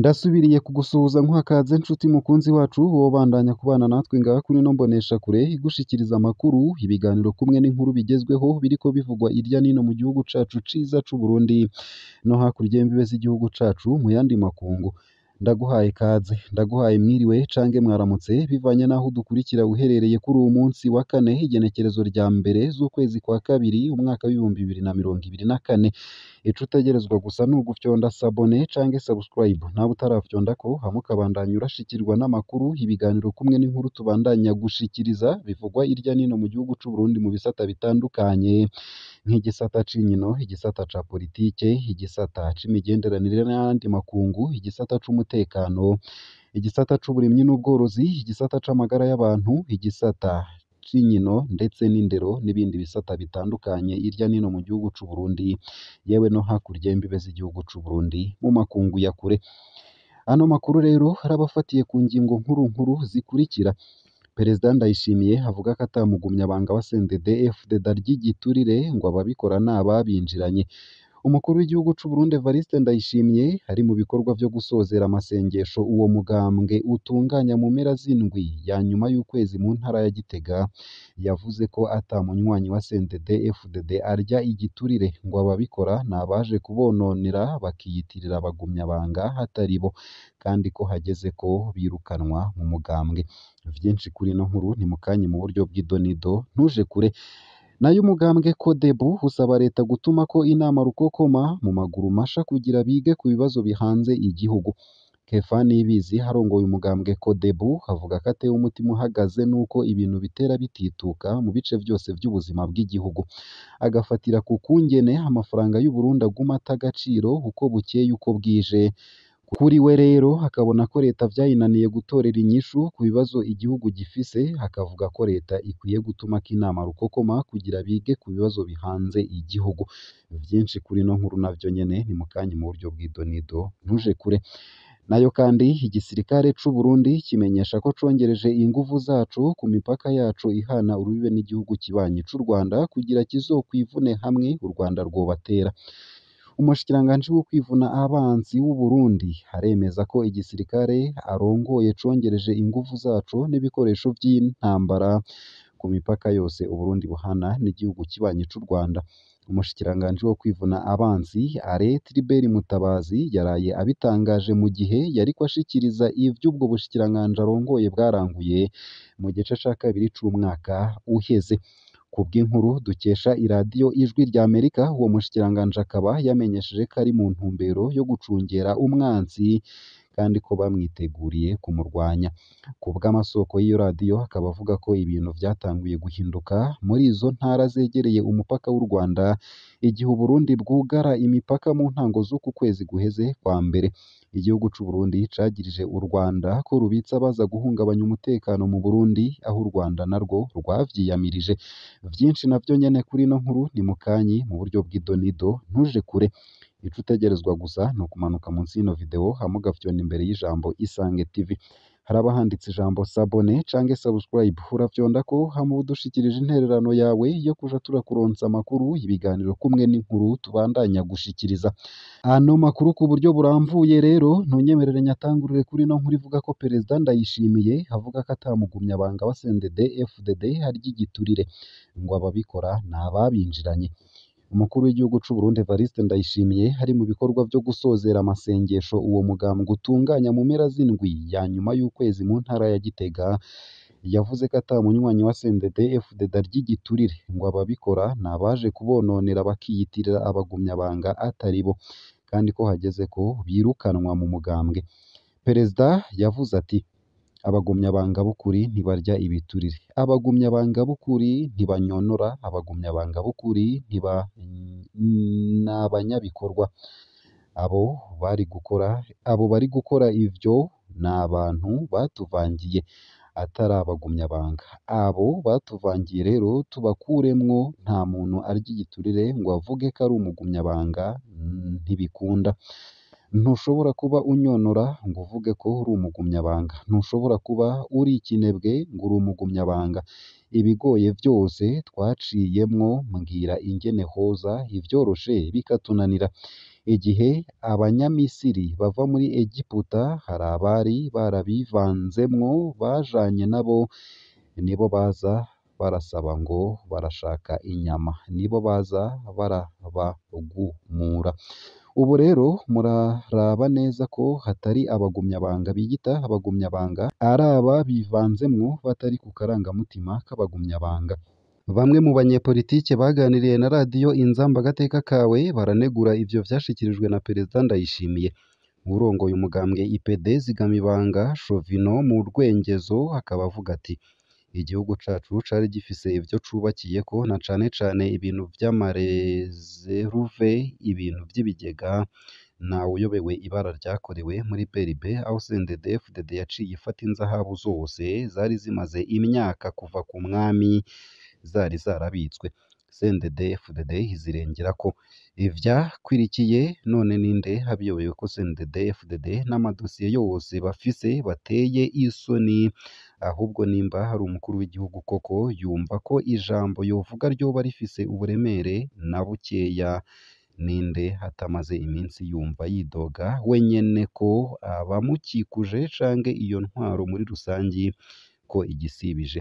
Ndasubiriye kugusuhuza nkwakaze nshuti mukunzi wacu wowe ubandanya kubana natwe ngaha kuri mbonesha kure, igushikiriza amakuru, ibiganiro kumwe n'inkuru bigezweho biriko bivugwa irya n'ino mu gihugu cacu ciza c'u Burundi no hakurya y'imbibe z'igihugu cacu mu yandi makungu. ndaguhaye ikaze ndaguhaye mwiriwe cange mwaramutse bivanye n'aho udukurikira uherereye kuri uyu munsi wa kane igenekerezo rya mbere z'ukwezi kwa kabiri umwaka w'ibihumbi bibiri na mirongo ibiri na kane ico utegerezwa gusa ni ugufyonda sabone cange subscribe nawe utarafyondako hamwe ukabandanya urashikirwa n'amakuru ibiganiro kumwe n'inkuru tubandanya gushikiriza bivugwa irya n'ino mu gihugu c'u Burundi mu bisata bitandukanye nk'igisata cy'inkino, igisata cya politiki, igisata cy'imigenderanire n'ayandi makungu, igisata c’umutekano igisata cy'uburimyi n'ubworozi, igisata cy'amagara y'abantu, igisata cy'inkino ndetse n'indero n'ibindi bisata bitandukanye hirya nino mu gihugu cy'u Burundi, yewe no hakurya imbibe z'igihugu cy'u Burundi mu makungu ya kure. Ano makuru rero arabafatiye ku ngingo nkuru nkuru zikurikira. Perezida Ndayishimiye avuga ko atamugumye abanga wa Sendede FDD arya ngo ababikora ni ababinjiranye Umukuru w'Igihugu cy'u Burundi Evariste Ndayishimiye ari mu bikorwa byo gusozera amasengesho uwo mugambwe utunganya mu mpera z'indwi ya nyuma y'ukwezi mu ntara ya Gitega yavuze ko ata wa CNDD FDD arya igiturire ngo ababikora ni abaje kubononera bakiyitirira abagumyabanga hatari bo kandi ko hageze ko birukanwa mu mugambwe. Byinshi kuri ino nkuru ni mu kanya mu buryo bw'idonido ntuje kure. nayo umugambwe kodebu usaba Leta gutuma ko inama rukokoma mu maguru masha kugira bige ku bibazo bihanze igihugu Kefani Ibizi harongoye umugambwe kodebu avuga ko atewe umutima uhagaze n'uko ibintu bitera bitituka mu bice byose by'ubuzima bw'igihugu agafatira ku kungene amafaranga y'u Burundi aguma ata gaciro uko bukeye uko bwije Kuri we rero akabona ko Leta byayinaniye gutorera inyishu ku bibazo igihugu gifise akavuga ko Leta ikwiye gutuma akinama rukokoma kugira bige ku bibazo bihanze igihugu byinshi kuri ino nkuru nabyo nyene ni mu kanya mu buryo bw'idonido ntuje kure nayo kandi igisirikare cy’u Burundi kimenyesha ko congereje inguvu zacu ku mipaka yacu ihana urubibe n'igihugu kibanyi cy’u Rwanda kugira kizokwivune hamwe u Rwanda rwobatera Umushikiranganji wo kwivuna abanzi w'u Burundi aremeza ko igisirikare arongoye congereje inguvu zacu n'ibikoresho by’intambara ku mipaka yose u Burundi buhana n'igihugu kibanyi cy’u Rwanda umushikiranganji wo kwivuna abanzi are Tribert Mutabazi yaraye abitangaje mu gihe yari kwashikiriza iby’ubwo bushikiranganji arongoye bwaranguye mu gice ca kabiri c'umwaka uheze Ku bw'inkuru dukesha iradiyo Ijwi Amerika uwo mushikiranganji akaba yamenyesheje ko ari mu ntumbero yo gucungera umwanzi kandi ko bamwiteguriye kumurwanya ku bw'amasoko y'iyo radiyo akaba avuga ko ibintu byatanguye guhinduka muri izo ntara zegereye umupaka w'u Rwanda igihe u Burundi bwugara imipaka mu ntango z'uku kwezi guheze kwa mbere igihugu cy'u Burundi cagirije u Rwanda ko rubitse abaza guhungabanya umutekano mu Burundi aho u Rwanda narwo rwavyiyamirije byinshi navyo nyene kuri ino nkuru ni mukanyi mu buryo bw'idonido ntuje kure Icyo utegerezwa gusa ni ukumanuka munsi y'ino video hamwe ugafyona imbere y'ijambo Isange TV Hari handitse ijambo sabone cange subscribe uravyondako hama uba intererano yawe yo kuja turakuronsa amakuru ibiganiro kumwe n'inkuru tubandanya gushikiriza ano makuru ku buryo buramvuye rero ntunyemerere nyatangurire kuri ino nkuru ivuga ko perezida ndayishimiye avuga ko atamugumya banga basendede FDD harya igiturire ngo ababikora ni ababinjiranye Umukuru w'Igihugu cy'u Burundi Evariste Ndayishimiye ari mu bikorwa byo gusozera amasengesho uwo mugambwe gutunganya mu mpera z'indwi ya nyuma y'ukwezi mu ntara ya Gitega yavuze ko ata munywanyi wa CNDD FDD ry'igiturire ngo ababikora ni abaje kubononera bakiyitirira abagumyabanga atari bo kandi ko hageze ko birukanwa mu mugambwe Perezida yavuze ati abagumyabanga b'ukuri ntibarya ibiturire abagumyabanga b'ukuri ntibanyonora abagumyabanga b'ukuri ntiba ni abanyabikorwa abo bari gukora abo bari gukora ibyo ni abantu batuvangiye atari abagumyabanga abo batuvangiye rero tubakuremwo nta muntu arya igiturire ngo avuge ko ari umugumyabanga ntibikunda Ntushobora kuba unyonora ngo uvuge ko uri umugumyabanga. Ntushobora kuba uri ikinebwe ngo uri umugumyabanga. Ibigoye byose twaciyemwo mbwira ingene hoza, ibyoroshe bikatunanira. Igihe Abanyamisiri bava muri Egiputa, hari abari barabivanzemwo bajanye nabo, nibo baza barasaba ngo barashaka inyama, nibo baza barabagumura. Ubu rero muraraba neza ko hatari abagumyabanga bigita abagumyabanga ari aba bivanzemwo batari ku karangamutima k'abagumyabanga Bamwe mu banyepolitike baganiriye na radiyo Inzambagateka kawe baranegura ibyo vyashikirijwe na Perezida Ndayishimiye urongoye umugambwe IPD zigama ibanga shovino mu Rwengezo akaba avuga ati igihugu cyacu cyari gifise ibyo cyubakiye ko na cyane cyane ibintu by'amareseruve, ibintu by'ibigega, ntawuyobewe ibara ryakorewe muri PRB, aho CNDD-FDD yaciye ifata inzahabu zose zari zimaze imyaka kuva ku mwami zari zarabitswe. sendede fdd zirengera ko ivyakurikiye none ninde abiyoboye ko sended fdd n'amadosiye yose bafise bateye isoni ahubwo nimba hari umukuru w'igihugu koko yumva ko ijambo yovuga ryoba rifise uburemere na bukeya ninde hatamaze iminsi yumva yidoga wenyene ko abamukikuje canke iyo ntwaro muri rusange ko igisibije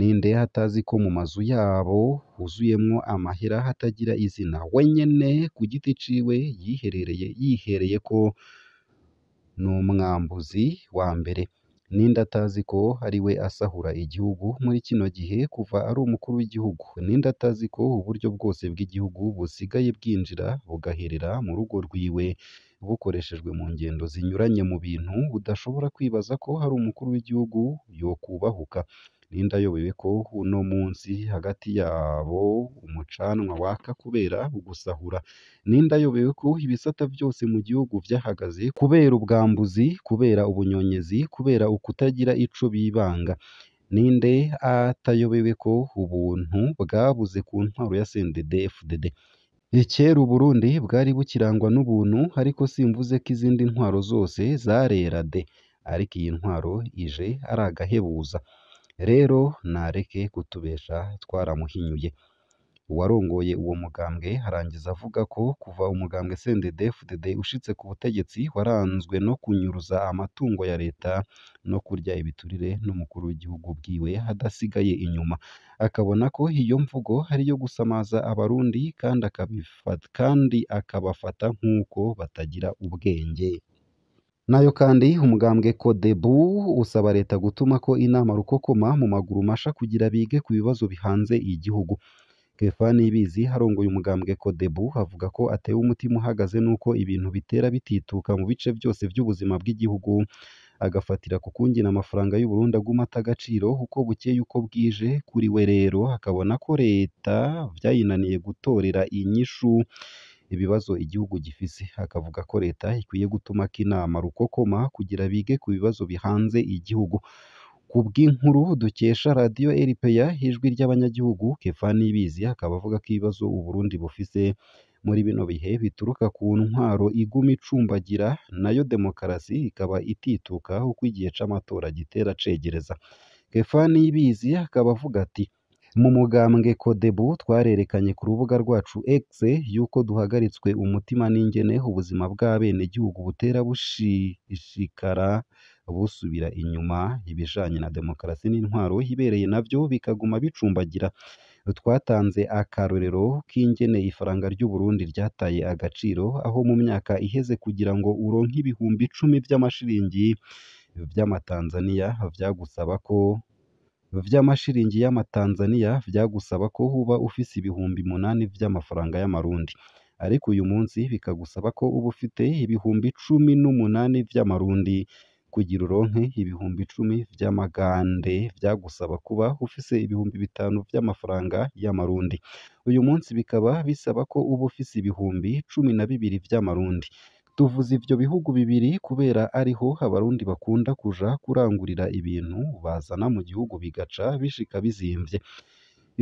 ni hatazi ko mu mazu yabo huzuyemo amahera hatagira izina wenyine ku giti ciwe yiherereye yihereye ko ni umwambuzi wa mbere ninde atazi ko ari we asahura igihugu muri kino gihe kuva ari umukuru w'igihugu ninde atazi ko uburyo bwose bw'igihugu busigaye bwinjira bugaherera mu rugo rwiwe bukoreshejwe mu ngendo zinyuranye mu bintu budashobora kwibaza ko hari umukuru w'igihugu yokubahuka n'indayobewe ko uno munsi hagati yabo umucanwa waka kubera gusahura n'indayobewe ko ibisata byose mu gihugu byahagaze kubera ubwambuzi kubera ubunyonyezi kubera ukutagira ico bibanga ninde atayobewe ko ubuntu bwabuze ku ntwaro ya CNDD FDD Kera Uburundi bwari bukirangwa n'ubuntu ariko simvuze ko izindi ntwaro zose zarera de ariko iyi ntwaro ije ari agahebuza rero nareke kutubesha twaramuhinyuye uwarongoye uwo mugambwe arangiza avuga ko kuva umugambwe CNDD-FDD ushitse ku butegetsi waranzwe no kunyuruza amatungo ya leta no kurya ibiturire n'umukuru w'igihugu bwiwe adasigaye inyuma akabona ko iyo mvugo ari iyo gusamaza abarundi kandi kandi akabafata nk'uko batagira ubwenge nayo kandi umugambwe kodebu usaba leta gutuma ko inama rukokoma mu maguru masha kugira bige ku bibazo bihanze igihugu Kefani Ibizi harongoye umugambwe kodebu avuga ko atewe umutima uhagaze n'uko ibintu bitera bitituka mu bice byose by'ubuzima bw'igihugu agafatira ku kungina amafaranga y'u Burundi aguma ata agaciro uko bukeye uko bwije kuri we rero akabona ko leta byayinaniye gutorera inyishu ibibazo igihugu gifise akavuga ko leta ikwiye gutumako inama rukokoma kugira bige ku bibazo bihanze igihugu ku bw'inkuru dukesha radiyo RPA ijwi ry'abanyagihugu Kefani Ibizi akaba avuga ko ibibazo u Burundi bufise muri bino bihe bituruka ku ntwaro iguma icumbagira nayo demokarasi ikaba itituka uko igihe c'amatora gitera cegereza Kefani Ibizi akaba avuga ati Mu mugambwe Codebu twarerekanye ku rubuga rwacu X y'uko duhagaritswe umutima n'ingene ubuzima bw'abenegihugu butera bushishikara busubira inyuma ibijanye na demokarasi n'intwaro ibereye nabyo bikaguma bicumbagira twatanze akarorero k'ingene ifaranga ry'u Burundi ryataye agaciro aho mu myaka iheze kugira ngo uronke ibihumbi icumi by’amashiringi vy'amatanzaniya byagusaba ko vy'amashiringi y'amatanzaniya byagusaba ko uba ufise ibihumbi munani vy'amafaranga y'amarundi ariko uyu munsi bikagusaba ko uba ufite ibihumbi cumi n'umunani vy'amarundi kugira uronke ibihumbi cumi vy'amagande vyagusaba kuba ufise ibihumbi bitanu vy'amafaranga y'amarundi uyu munsi bikaba bisaba ko uba ufise ibihumbi cumi na bibiri vy'amarundi Tuvuze ibyo bihugu bibiri kubera ariho Abarundi bakunda kuja kurangurira ibintu bazana mu gihugu bigaca bishika bizimvye.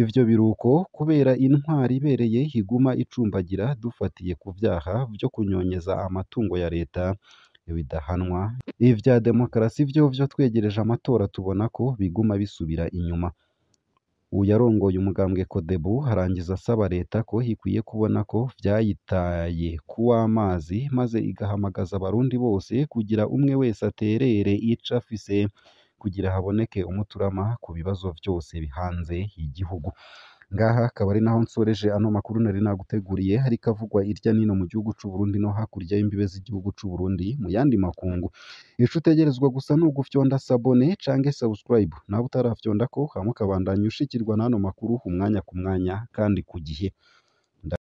Ivyo biruko kubera intwari ibereye higuma icumbagira dufatiye ku vyaha vyo kunyonyeza amatungo ya leta bidahanwa, ivya demokarasi vyovyo twegereje amatora tubona ko biguma bisubira inyuma. ubu yarongoye umugambwe Codebu arangiza asaba Leta ko ikwiye kubona ko byayitaye kuw'amazi maze igahamagaza Abarundi bose kugira umwe wese aterere ico afise kugira haboneke umuturama ku bibazo byose hanze y'igihugu Ngaha akaba ari naho nsoreje ano makuru nari naguteguriye ariko avugwa irya nino mu gihugu cy'u Burundi no hakurya y'imbibe z'igihugu cy'u Burundi mu yandi makungu. Ico utegerezwa gusa ni ugufyonda sabone canke subscribe, nawe utarafyonda ko hama ukabandanya ushikirwa n'ano makuru umwanya ku mwanya kandi ku gihe.